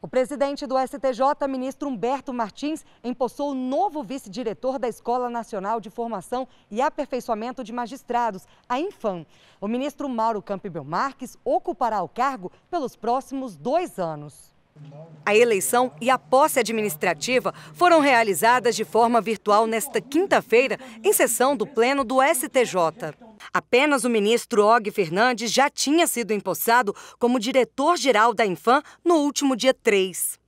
O presidente do STJ, ministro Humberto Martins, empossou o novo vice-diretor da Escola Nacional de Formação e Aperfeiçoamento de Magistrados, a Infam. O ministro Mauro Campbell Marques ocupará o cargo pelos próximos dois anos. A eleição e a posse administrativa foram realizadas de forma virtual nesta quinta-feira, em sessão do Pleno do STJ. Apenas o ministro Og Fernandes já tinha sido empossado como diretor-geral da Infam no último dia 3.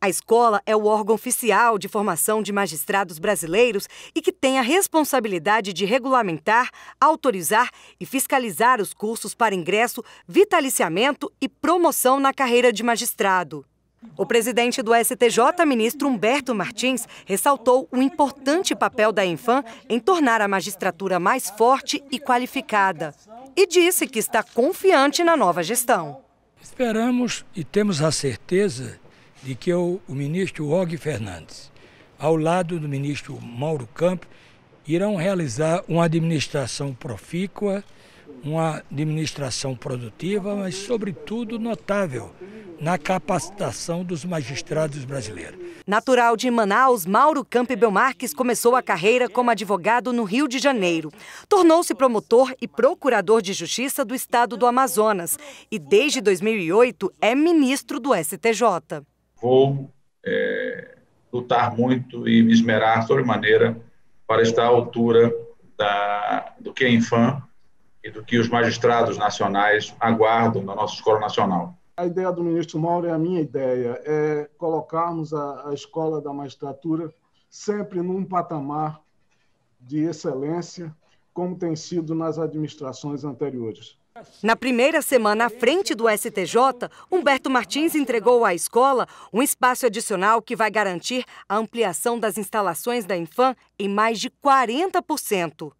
A escola é o órgão oficial de formação de magistrados brasileiros e que tem a responsabilidade de regulamentar, autorizar e fiscalizar os cursos para ingresso, vitaliciamento e promoção na carreira de magistrado. O presidente do STJ, ministro Humberto Martins, ressaltou o importante papel da Infam em tornar a magistratura mais forte e qualificada. E disse que está confiante na nova gestão. Esperamos e temos a certeza de que o, o ministro Og Fernandes, ao lado do ministro Mauro Campos, irão realizar uma administração profícua, uma administração produtiva, mas, sobretudo, notável na capacitação dos magistrados brasileiros. Natural de Manaus, Mauro Campbell Marques começou a carreira como advogado no Rio de Janeiro. Tornou-se promotor e procurador de justiça do estado do Amazonas e, desde 2008, é ministro do STJ. Vou é, lutar muito e me esmerar sobremaneira para estar à altura da, do que é infã e do que os magistrados nacionais aguardam da nossa Escola Nacional. A ideia do ministro Mauro é a minha ideia, é colocarmos a, a escola da magistratura sempre num patamar de excelência, como tem sido nas administrações anteriores. Na primeira semana à frente do STJ, Humberto Martins entregou à escola um espaço adicional que vai garantir a ampliação das instalações da Infam em mais de 40%.